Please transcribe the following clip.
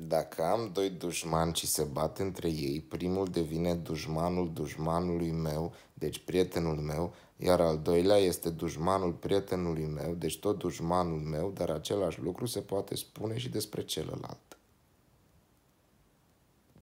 Dacă am doi dușmani și se bat între ei, primul devine dușmanul dușmanului meu, deci prietenul meu, iar al doilea este dușmanul prietenului meu, deci tot dușmanul meu, dar același lucru se poate spune și despre celălalt.